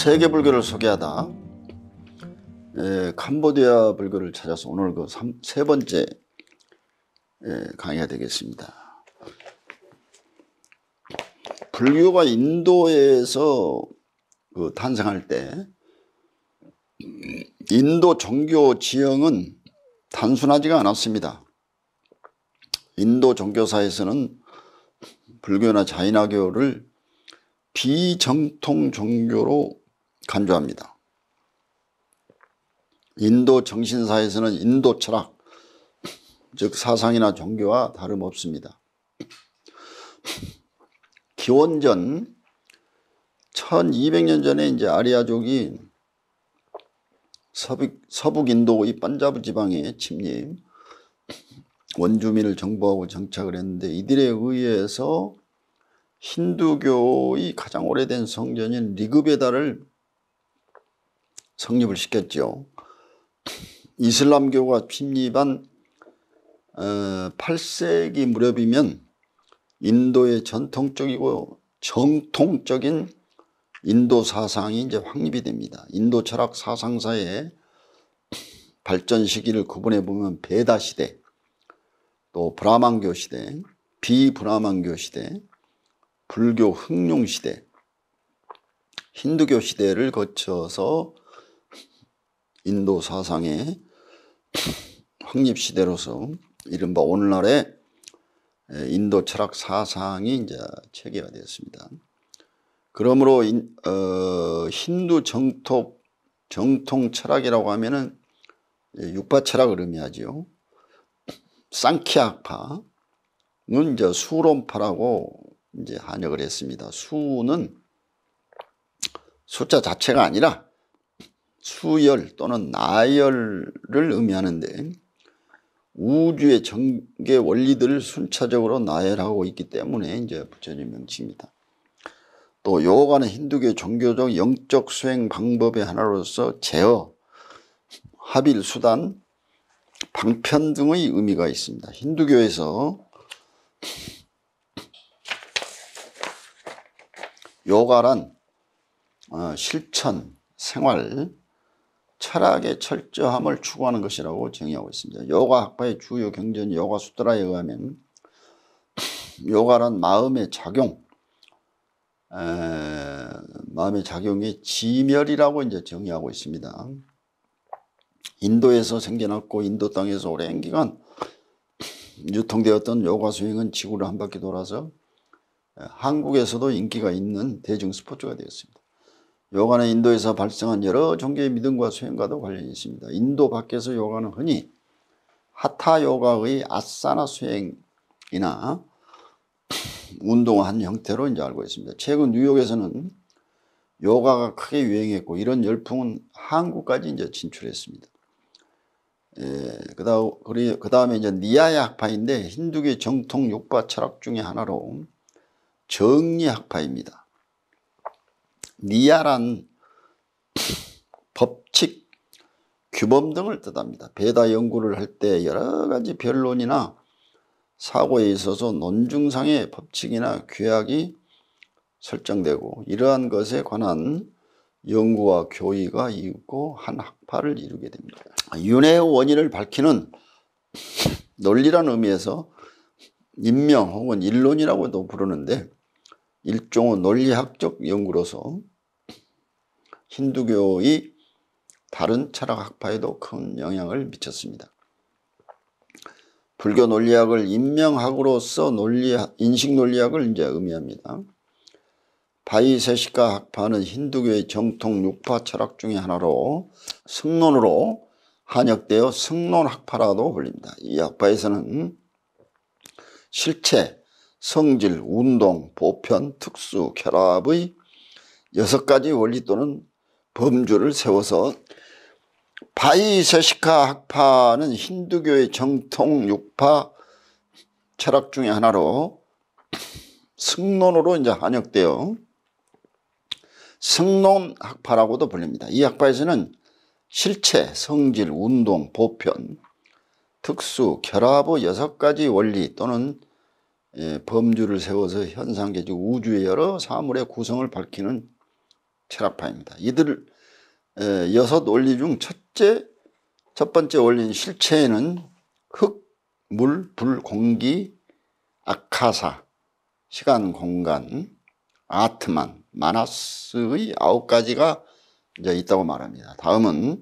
세계 불교를 소개하다 예, 캄보디아 불교를 찾아서 오늘 그 세 번째 예, 강의가 되겠습니다. 불교가 인도에서 그 탄생할 때 인도 종교 지형은 단순하지가 않았습니다. 인도 종교사에서는 불교나 자이나교를 비정통 종교로 간주합니다. 인도 정신사에서는 인도 철학, 즉 사상이나 종교와 다름없습니다. 기원전 1200년 전에 이제 아리아족이 서북, 인도의 반자부 지방에 침입, 원주민을 정보하고 정착을 했는데 이들에 의해서 힌두교의 가장 오래된 성전인 리그베다를 성립을 시켰죠. 이슬람교가 침입한 8세기 어, 무렵이면 인도의 전통적이고 정통적인 인도 사상이 이제 확립이 됩니다. 인도 철학 사상사의 발전 시기를 구분해 보면 베다 시대, 또 브라만교 시대, 비브라만교 시대, 불교 흑룡 시대, 힌두교 시대를 거쳐서 인도 사상의 확립 시대로서 이른바 오늘날의 인도 철학 사상이 이제 체계가 되었습니다. 그러므로 인, 어, 힌두 정통 정통 철학이라고 하면은 육파 철학을 의미하지요. 쌍키학파는 이제 수론파라고 이제 한역을 했습니다. 수는 숫자 자체가 아니라 수열 또는 나열을 의미하는데 우주의 전개 원리들을 순차적으로 나열하고 있기 때문에 이제 붙여진 명칭입니다. 또 요가는 힌두교 종교적 영적 수행 방법의 하나로서 제어, 합일 수단, 방편 등의 의미가 있습니다. 힌두교에서 요가란 어, 실천, 생활, 철학의 철저함을 추구하는 것이라고 정의하고 있습니다. 요가 학파의 주요 경전 요가 수트라에 의하면 요가란 마음의 작용, 에, 마음의 작용이 지멸이라고 이제 정의하고 있습니다. 인도에서 생겨났고 인도 땅에서 오랜 기간 유통되었던 요가 수행은 지구를 한 바퀴 돌아서 한국에서도 인기가 있는 대중 스포츠가 되었습니다. 요가는 인도에서 발생한 여러 종교의 믿음과 수행과도 관련이 있습니다. 인도 밖에서 요가는 흔히 하타 요가의 아사나 수행이나 운동한 형태로 이제 알고 있습니다. 최근 뉴욕에서는 요가가 크게 유행했고 이런 열풍은 한국까지 이제 진출했습니다. 예, 그다음 에 이제 니아야 학파인데 힌두교 정통 육파 철학 중의 하나로 정리 학파입니다. 니아란 법칙, 규범 등을 뜻합니다. 베다 연구를 할 때 여러 가지 변론이나 사고에 있어서 논증상의 법칙이나 규약이 설정되고 이러한 것에 관한 연구와 교의가 있고 한 학파를 이루게 됩니다. 윤회의 원인을 밝히는 논리란 의미에서 인명 혹은 일론이라고도 부르는데 일종의 논리학적 연구로서 힌두교의 다른 철학 학파에도 큰 영향을 미쳤습니다. 불교 논리학을 인명학으로서 논리 인식 논리학을 이제 의미합니다. 바이세시카 학파는 힌두교의 정통 6파 철학 중의 하나로 승론으로 한역되어 승론학파라도 불립니다. 이 학파에서는 실체, 성질, 운동, 보편, 특수, 결합의 여섯 가지 원리 또는 범주를 세워서 바이세시카 학파는 힌두교의 정통 육파 철학 중의 하나로 승론으로 이제 한역되어 승론학파라고도 불립니다. 이 학파에서는 실체, 성질, 운동, 보편, 특수, 결합의 여섯 가지 원리 또는 예, 범주를 세워서 현상계적 우주의 여러 사물의 구성을 밝히는 철학파입니다. 이들 여섯 원리 중 첫째 첫 번째 원리인 실체에는 흙, 물, 불, 공기, 아카사, 시간, 공간, 아트만, 마나스의 아홉 가지가 이제 있다고 말합니다. 다음은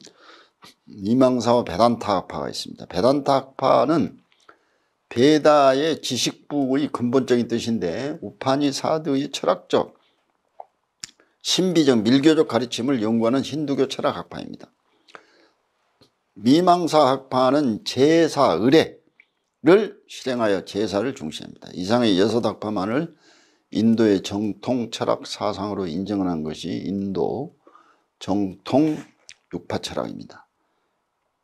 이망사와 베단타학파가 있습니다. 베단타학파는 베다의 지식부의 근본적인 뜻인데 우파니사드의 철학적 신비적 밀교적 가르침을 연구하는 힌두교 철학학파입니다. 미망사학파는 제사 의례를 실행하여 제사를 중시합니다. 이상의 여섯 학파만을 인도의 정통 철학 사상으로 인정한 것이 인도 정통 육파 철학입니다.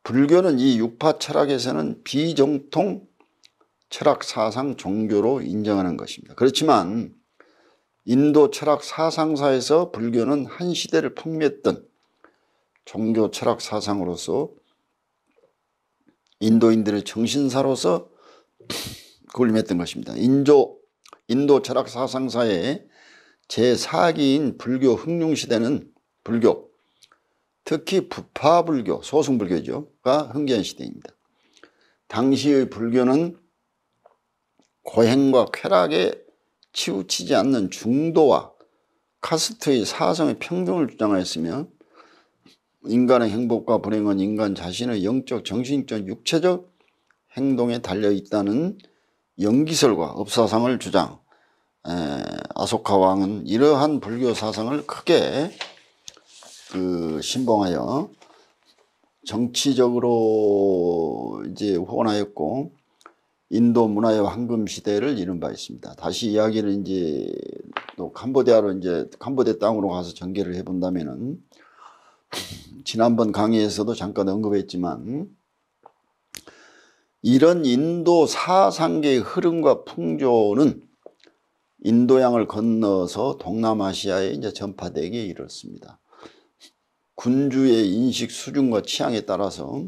불교는 이 육파 철학에서는 비정통 철학 사상 종교로 인정하는 것입니다. 그렇지만 인도 철학 사상사에서 불교는 한 시대를 풍미했던 종교 철학 사상으로서 인도인들의 정신사로서 군림했던 것입니다. 인조, 인도 철학 사상사의 제4기인 불교 흥룡시대는 불교, 특히 부파불교, 소승불교죠.가 흥기한 시대입니다. 당시의 불교는 고행과 쾌락의 치우치지 않는 중도와 카스트의 사성의 평등을 주장하였으며 인간의 행복과 불행은 인간 자신의 영적, 정신적, 육체적 행동에 달려있다는 연기설과 업사상을 주장 에, 아소카 왕은 이러한 불교 사상을 크게 그 신봉하여 정치적으로 이제 호언하였고 인도 문화의 황금 시대를 이룬바 있습니다. 다시 이야기를 이제 또 캄보디아로 이제 캄보디아 땅으로 가서 전개를 해본다면은 지난번 강의에서도 잠깐 언급했지만 이런 인도 사상계의 흐름과 풍조는 인도양을 건너서 동남아시아에 이제 전파되기에 이렇습니다. 군주의 인식 수준과 취향에 따라서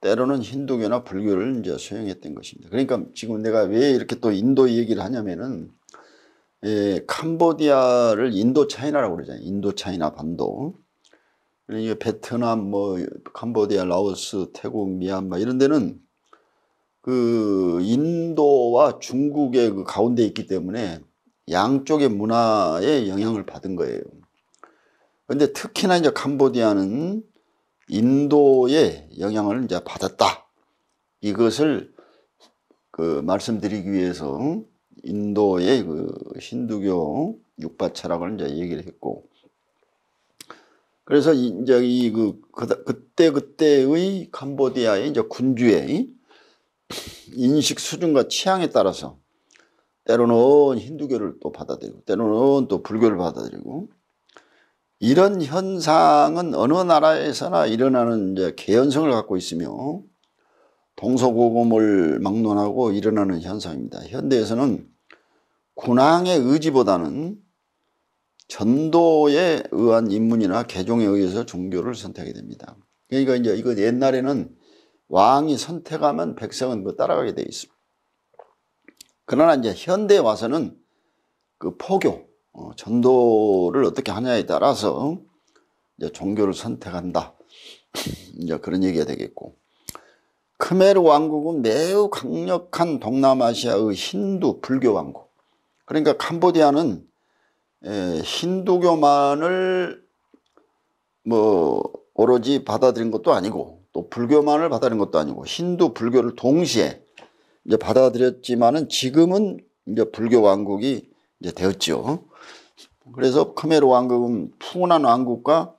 때로는 힌두교나 불교를 이제 수용했던 것입니다. 그러니까 지금 내가 왜 이렇게 또 인도 얘기를 하냐면은 예, 캄보디아를 인도 차이나라고 그러잖아요. 인도 차이나 반도. 그러니까 베트남, 뭐 캄보디아, 라오스, 태국, 미얀마 이런 데는 그 인도와 중국의 그 가운데 있기 때문에 양쪽의 문화에 영향을 받은 거예요. 근데 특히나 이제 캄보디아는 인도의 영향을 이제 받았다. 이것을 그 말씀드리기 위해서 인도의 그 힌두교 육바 철학을 이제 얘기를 했고 그래서 이제 이 그 그때 그때의 캄보디아의 이제 군주의 인식 수준과 취향에 따라서 때로는 힌두교를 또 받아들이고 때로는 또 불교를 받아들이고 이런 현상은 어느 나라에서나 일어나는 이제 개연성을 갖고 있으며 동서고금을 막론하고 일어나는 현상입니다. 현대에서는 군항의 의지보다는 전도에 의한 입문이나 개종에 의해서 종교를 선택하게 됩니다. 그러니까 이제 이거 옛날에는 왕이 선택하면 백성은 그 따라가게 돼 있습니다. 그러나 이제 현대에 와서는 그 포교, 어, 전도를 어떻게 하냐에 따라서 이제 종교를 선택한다. 이제 그런 얘기가 되겠고. 크메르 왕국은 매우 강력한 동남아시아의 힌두 불교 왕국. 그러니까 캄보디아는 힌두교만을 뭐 오로지 받아들인 것도 아니고 또 불교만을 받아들인 것도 아니고 힌두 불교를 동시에 이제 받아들였지만은 지금은 이제 불교 왕국이 이제 되었죠. 그래서 크메르 왕국은 푸근한 왕국과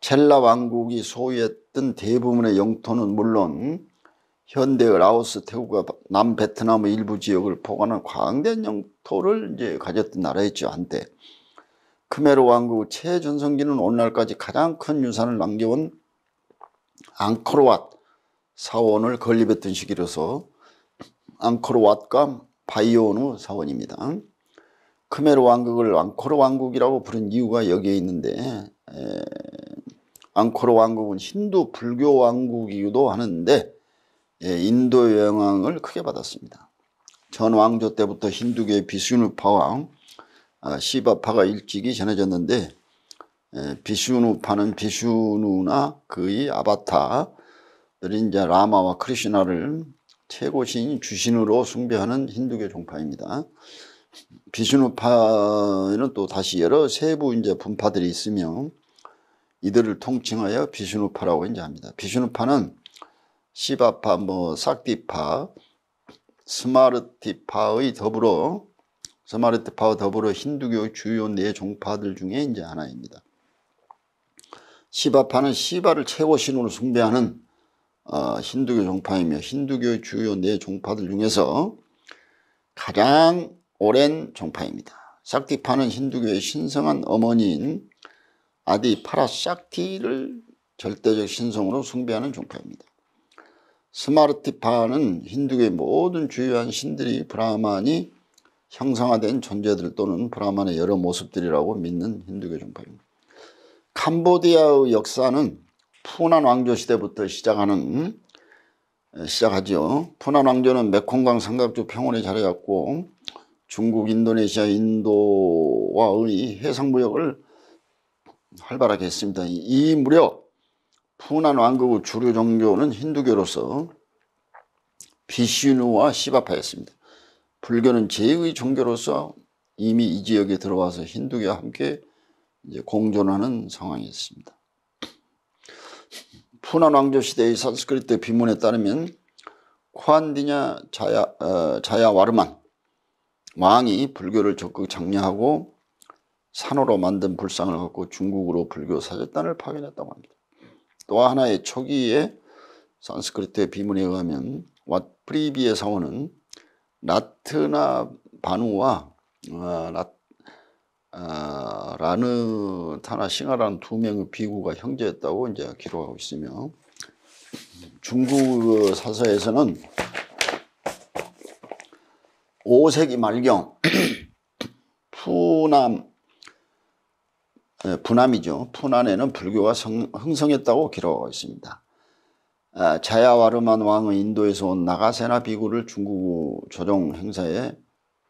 젤라 왕국이 소유했던 대부분의 영토는 물론 현대 라오스, 태국과 남베트남의 일부 지역을 포괄한 광대한 영토를 이제 가졌던 나라였죠 한때. 크메르 왕국 최전성기는 오늘날까지 가장 큰 유산을 남겨온 앙코르왓 사원을 건립했던 시기로서 앙코르왓과 바이오누 사원입니다. 크메르 왕국을 앙코르 왕국이라고 부른 이유가 여기에 있는데 에, 앙코르 왕국은 힌두 불교 왕국이기도 하는데 예, 인도 영향을 크게 받았습니다. 전 왕조 때부터 힌두교의 비슈누파와 아, 시바파가 일찍이 전해졌는데 예, 비슈누파는 비슈누나 그의 아바타들인 이제 라마와 크리슈나를 최고 신 주신으로 숭배하는 힌두교 종파입니다. 비슈누파에는 또 다시 여러 세부 이제 분파들이 있으며 이들을 통칭하여 비슈누파라고 이제 합니다. 비슈누파는 시바파, 뭐 삭디파, 스마르티파의 더불어 스마르티파와 더불어 힌두교 주요 네 종파들 중에 이제 하나입니다. 시바파는 시바를 최고 신으로 숭배하는 어, 힌두교 종파이며 힌두교 주요 네 종파들 중에서 가장 오랜 종파입니다. 샥티파는 힌두교의 신성한 어머니인 아디 파라 샥티를 절대적 신성으로 숭배하는 종파입니다. 스마르티파는 힌두교의 모든 주요한 신들이 브라만이 형상화된 존재들 또는 브라만의 여러 모습들이라고 믿는 힌두교 종파입니다. 캄보디아의 역사는 푸난 왕조 시대부터 시작하는 시작하죠. 푸난 왕조는 메콩강 삼각주 평원에 자리잡고 중국, 인도네시아, 인도와의 해상무역을 활발하게 했습니다. 이 무렵 푸난 왕국의 주류 종교는 힌두교로서 비시누와 시바파였습니다. 불교는 제의 종교로서 이미 이 지역에 들어와서 힌두교와 함께 공존하는 상황이었습니다. 푸난 왕조 시대의 산스크리트 비문에 따르면 쿠안디냐 자야, 어, 자야와르만 왕이 불교를 적극 장려하고 산호로 만든 불상을 갖고 중국으로 불교 사절단을 파견했다고 합니다. 또 하나의 초기에 산스크리트의 비문에 의하면 왓프리비의 사원은 라트나 바누와 라, 어, 어, 라느 타나 싱하라는 두 명의 비구가 형제였다고 이제 기록하고 있으며 중국 사서에서는 5세기 말경 푸남 부남이죠. 예, 푸난에는 불교가 성, 흥성했다고 기록하고 있습니다. 아, 자야와르만 왕은 인도에서 온 나가세나 비구를 중국 조정 행사에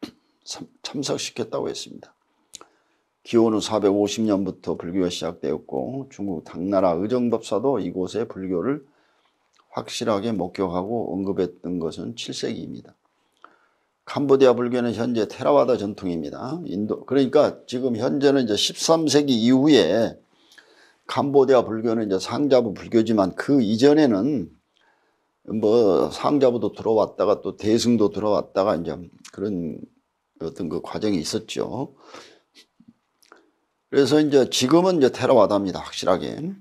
참석시켰다고 했습니다. 기원 후 450년부터 불교가 시작되었고 중국 당나라 의정법사도 이곳에 불교를 확실하게 목격하고 언급했던 것은 7세기입니다. 캄보디아 불교는 현재 테라와다 전통입니다. 인도 그러니까 지금 현재는 이제 13세기 이후에 캄보디아 불교는 이제 상자부 불교지만 그 이전에는 뭐 상자부도 들어왔다가 또 대승도 들어왔다가 이제 그런 어떤 그 과정이 있었죠. 그래서 이제 지금은 이제 테라와다입니다. 확실하게.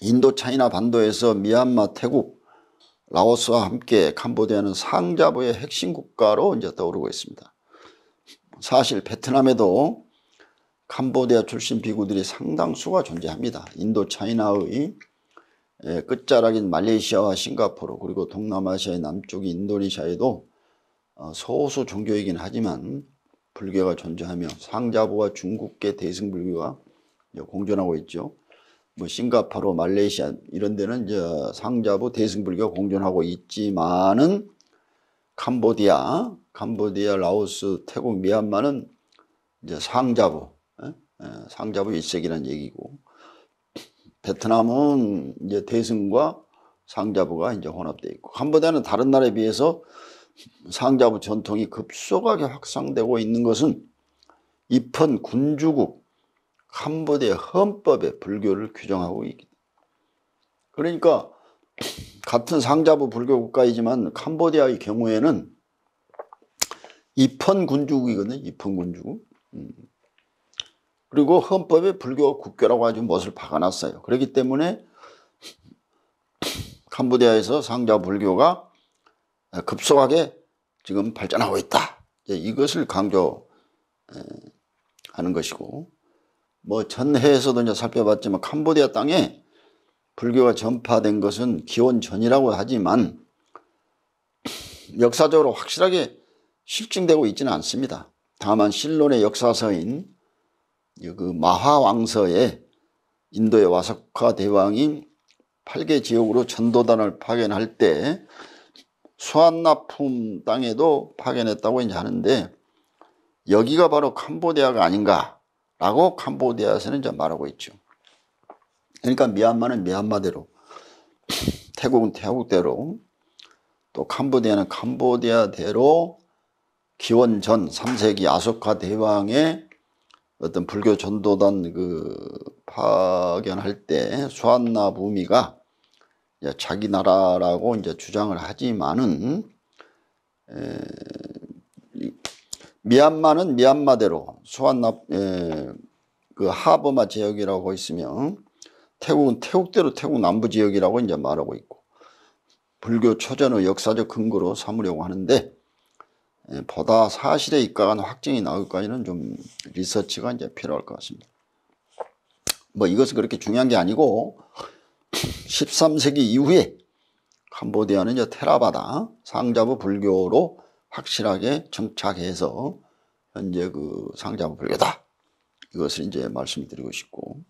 인도 차이나 반도에서 미얀마 태국 라오스와 함께 캄보디아는 상자부의 핵심 국가로 이제 떠오르고 있습니다. 사실 베트남에도 캄보디아 출신 비구들이 상당수가 존재합니다. 인도 차이나의 예, 끝자락인 말레이시아와 싱가포르 그리고 동남아시아의 남쪽 인도네시아에도 어, 소수 종교이긴 하지만 불교가 존재하며 상자부와 중국계 대승불교가 공존하고 있죠. 뭐 싱가포르, 말레이시아 이런 데는 저 상자부 대승불교 공존하고 있지만은 캄보디아, 캄보디아, 라오스, 태국, 미얀마는 이제 상자부, 예? 예, 상자부 일색이라는 얘기고 베트남은 이제 대승과 상자부가 이제 혼합되어 있고 캄보디아는 다른 나라에 비해서 상자부 전통이 급속하게 확산되고 있는 것은 입헌 군주국 한부대 헌법에 불교를 규정하고 있기 그러니까 같은 상자부 불교 국가이지만 캄보디아의 경우에는 입헌군주국이거든요 입헌군주국 음. 그리고 헌법에 불교 국교라고 아주 멋을 박아놨어요 그렇기 때문에 캄보디아에서 상자 불교가 급속하게 지금 발전하고 있다 이것을 강조하는 것이고 뭐 전해에서도 이제 살펴봤지만 캄보디아 땅에 불교가 전파된 것은 기원 전이라고 하지만 역사적으로 확실하게 실증되고 있지는 않습니다. 다만 신론의 역사서인 그 마하왕서에 인도의 와석화 대왕이 8개 지역으로 전도단을 파견할 때 수완나품 땅에도 파견했다고 이제 하는데 여기가 바로 캄보디아가 아닌가 라고 캄보디아에서는 이제 말하고 있죠. 그러니까 미얀마는 미얀마대로 태국은 태국대로 또 캄보디아는 캄보디아대로 기원전 3세기 아소카 대왕의 어떤 불교 전도단 그 파견할 때 수완나 부미가 자기 나라라고 이제 주장을 하지만은 미얀마는 미얀마대로 수완납 예, 그 하버마 지역이라고 있으며 태국은 태국대로 태국 남부 지역이라고 이제 말하고 있고 불교 초전의 역사적 근거로 삼으려고 하는데 예, 보다 사실에 입각한 확증이 나올까지는 좀 리서치가 이제 필요할 것 같습니다. 뭐 이것은 그렇게 중요한 게 아니고 13세기 이후에 캄보디아는 이제 테라바다 상자부 불교로 확실하게 정착해서 현재 그상장 불교다. 이것을 이제 말씀드리고 싶고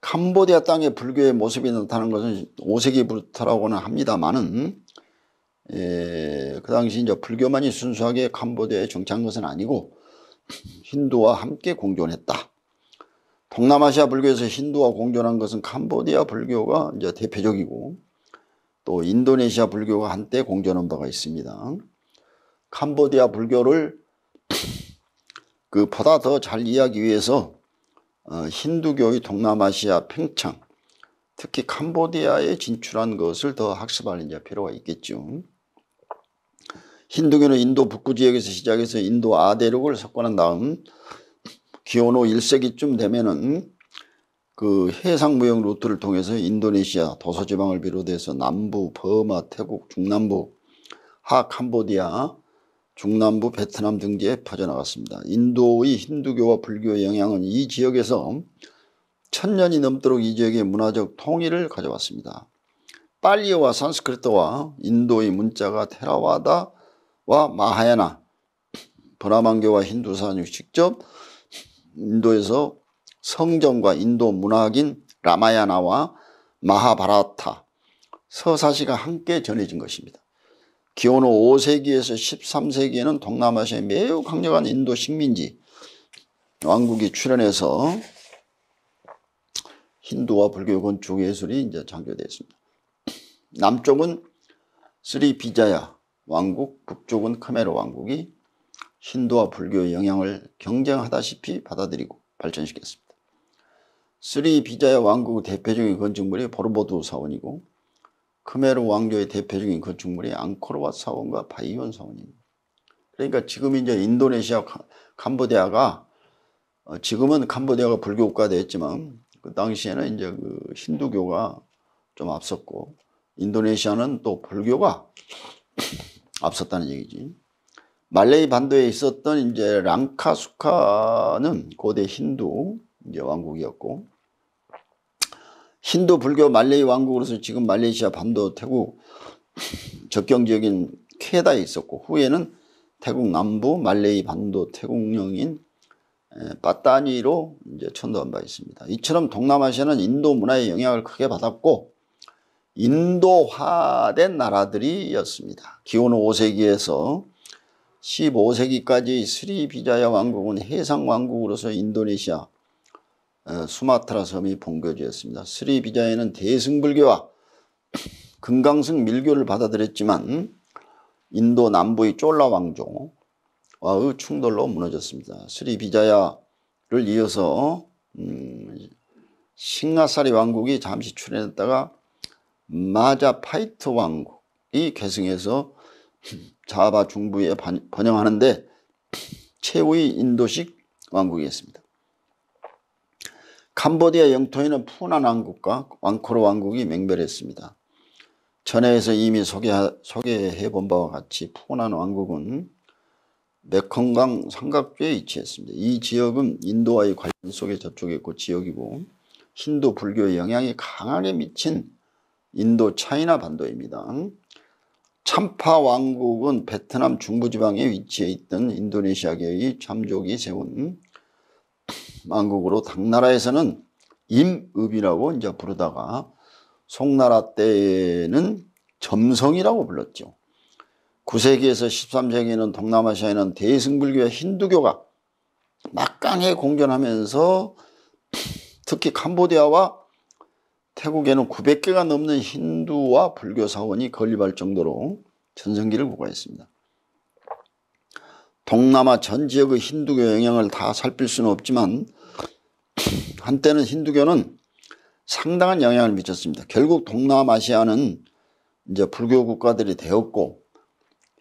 캄보디아 땅의 불교의 모습이 나타난 것은 5세기부터라고는 합니다만은 예, 그 당시 이제 불교만이 순수하게 캄보디아에 정착한 것은 아니고 힌두와 함께 공존했다. 동남아시아 불교에서 힌두와 공존한 것은 캄보디아 불교가 이제 대표적이고 또 인도네시아 불교가 한때 공존한 바가 있습니다. 캄보디아 불교를 그 보다 더 잘 이해하기 위해서 어, 힌두교의 동남아시아 팽창 특히 캄보디아에 진출한 것을 더 학습할 이제 필요가 있겠죠. 힌두교는 인도 북부 지역에서 시작해서 인도 아대륙을 석권한 다음 기원후 1세기쯤 되면은 그 해상무역 루트를 통해서 인도네시아 도서지방을 비롯해서 남부 버마 태국 중남부 하 캄보디아 중남부 베트남 등지에 퍼져나갔습니다. 인도의 힌두교와 불교의 영향은 이 지역에서 천년이 넘도록 이 지역의 문화적 통일을 가져왔습니다. 빨리어와 산스크리트와 인도의 문자가 테라와다와 마하야나 브라만교와 힌두산이 직접 인도에서 성전과 인도 문학인 라마야나와 마하바라타 서사시가 함께 전해진 것입니다. 기원후 5세기에서 13세기에는 동남아시아의 매우 강력한 인도 식민지 왕국이 출현해서 힌두와 불교 건축 예술이 이제 장려되었습니다. 남쪽은 스리비자야 왕국, 북쪽은 카메르 왕국이 힌두와 불교의 영향을 경쟁하다시피 받아들이고 발전시켰습니다. 스리비자야 왕국의 대표적인 건축물이 보르보두 사원이고 크메르 왕조의 대표적인 건축물이 그 앙코르와 사원과 바이온 사원입니다. 그러니까 지금 이제 인도네시아 캄보디아가 어, 지금은 캄보디아가 불교 국가 되지만그 당시에는 이제 그 힌두교가 좀 앞섰고 인도네시아는 또 불교가 앞섰다는 얘기지. 말레이 반도에 있었던 이제 랑카수카는 고대 힌두 이제 왕국이었고 힌두 불교 말레이 왕국으로서 지금 말레이시아 반도 태국 적경적인 쾌다에 있었고 후에는 태국 남부 말레이 반도 태국령인 빠따니로 이제 천도한 바 있습니다. 이처럼 동남아시아는 인도 문화의 영향을 크게 받았고 인도화된 나라들이었습니다. 기원 5세기에서 15세기까지 스리비자야 왕국은 해상왕국으로서 인도네시아 어, 수마트라 섬이 본교지였습니다. 스리 비자에는 대승불교와 금강승 밀교를 받아들였지만 인도 남부의 쫄라 왕조와의 충돌로 무너졌습니다. 스리 비자야를 이어서 음, 싱가사리 왕국이 잠시 출현했다가 마자파이트 왕국이 계승해서 자바 중부에 번영하는데 최후의 인도식 왕국이었습니다. 캄보디아 영토에는 푸난 왕국과 왕코르 왕국이 맹별했습니다 전에에서 이미 소개해 본 바와 같이 푸난 왕국은 메컹강 삼각주에 위치했습니다. 이 지역은 인도와의 관련 속에 저촉했고 지역이고 힌두 불교의 영향이 강하게 미친 인도 차이나 반도입니다. 참파 왕국은 베트남 중부지방에 위치해 있던 인도네시아계의 참족이 세운 만국으로 당나라에서는 임읍이라고 이제 부르다가 송나라 때에는 점성이라고 불렀죠. 9세기에서 13세기에는 동남아시아에는 대승불교와 힌두교가 막강해 공존하면서 특히 캄보디아와 태국에는 900개가 넘는 힌두와 불교 사원이 건립할 정도로 전성기를 보고했습니다 동남아 전 지역의 힌두교 영향을 다 살필 수는 없지만 한때는 힌두교는 상당한 영향을 미쳤습니다. 결국 동남아시아는 이제 불교 국가들이 되었고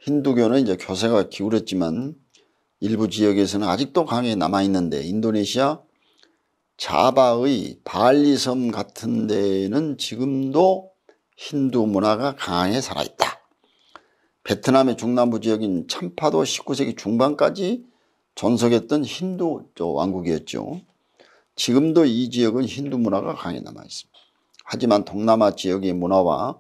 힌두교는 이제 교세가 기울었지만 일부 지역에서는 아직도 강에 남아있는데 인도네시아 자바의 발리섬 같은 데는 지금도 힌두 문화가 강하게 살아있다. 베트남의 중남부 지역인 참파도 19세기 중반까지 존속했던 힌두 왕국이었죠. 지금도 이 지역은 힌두 문화가 강히 남아있습니다. 하지만 동남아 지역의 문화와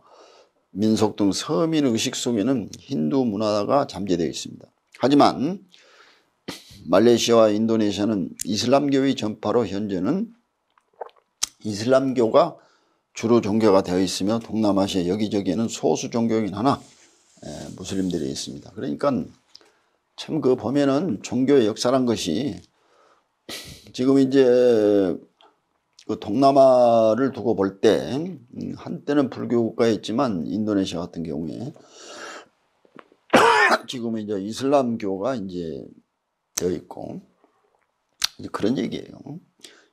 민속 등 서민 의식 속에는 힌두 문화가 잠재되어 있습니다. 하지만 말레이시아와 인도네시아는 이슬람교의 전파로 현재는 이슬람교가 주로 종교가 되어 있으며 동남아시아 여기저기에는 소수 종교이긴 하나 예, 무슬림들이 있습니다. 그러니까 참그 보면은 종교의 역사란 것이 지금 이제 그 동남아를 두고 볼때 음, 한때는 불교 국가였지만 인도네시아 같은 경우에 지금 이제 이슬람교가 이제 되어 있고 이제 그런 얘기예요.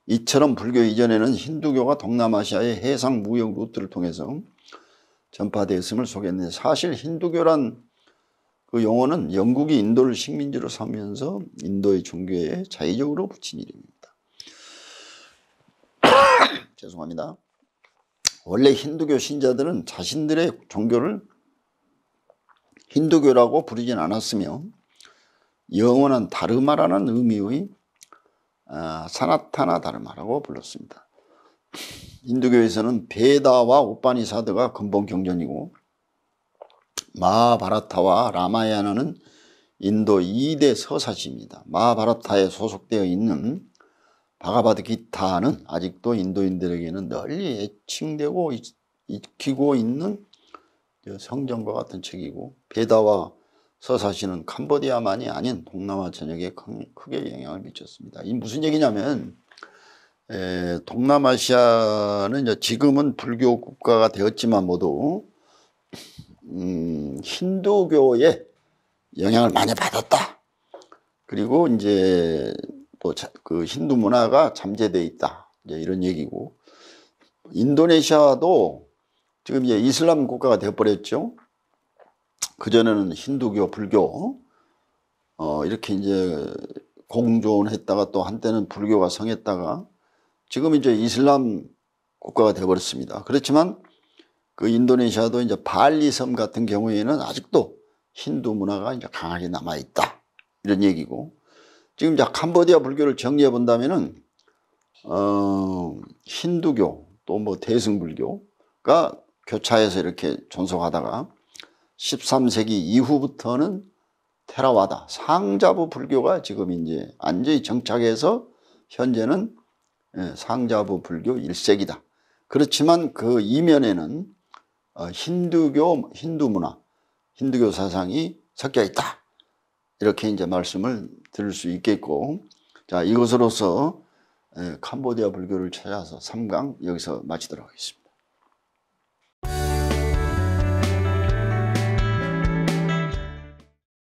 이처럼 불교 이전에는 힌두교가 동남아시아의 해상 무역 루트를 통해서 전파되었음을 소개했는데 사실 힌두교란 그 용어는 영국이 인도를 식민지로 삼면서 으 인도의 종교에 자의적으로 붙인 이름입니다. 죄송합니다. 원래 힌두교 신자들은 자신들의 종교를 힌두교라고 부르진 않았으며 영어는 다르마라는 의미의 아, 사나타나 다르마라고 불렀습니다. 인도교에서는 베다와 오빠니사드가 근본 경전이고 마바라타와 라마야나는 인도 2대 서사시입니다. 마바라타에 소속되어 있는 바가바드 기타는 아직도 인도인들에게는 널리 애칭되고 익히고 있는 성전과 같은 책이고 베다와 서사시는 캄보디아만이 아닌 동남아 전역에 크게 영향을 미쳤습니다. 이 무슨 얘기냐면 에, 동남아시아는 지금은 불교 국가가 되었지만 모두 음, 힌두교의 영향을 많이 받았다. 그리고 이제 또그 힌두 문화가 잠재되어 있다. 이제 이런 얘기고 인도네시아도 지금 이제 이슬람 국가가 되어버렸죠. 그전에는 힌두교, 불교, 어, 이렇게 이제 공존했다가 또 한때는 불교가 성했다가 지금 이제 이슬람 국가가 되어버렸습니다. 그렇지만 그 인도네시아도 이제 발리섬 같은 경우에는 아직도 힌두 문화가 이제 강하게 남아있다. 이런 얘기고. 지금 이제 캄보디아 불교를 정리해 본다면은, 어, 힌두교, 또 뭐 대승불교가 교차해서 이렇게 존속하다가 13세기 이후부터는 테라와다, 상자부 불교가 지금 이제 완전히 정착해서 현재는 예, 상자부 불교 1색기다 그렇지만 그 이면에는 어, 힌두교, 힌두 문화, 힌두교 사상이 섞여 있다. 이렇게 이제 말씀을 들을 수 있겠고, 자, 이것으로서 예, 캄보디아 불교를 찾아서 3강 여기서 마치도록 하겠습니다.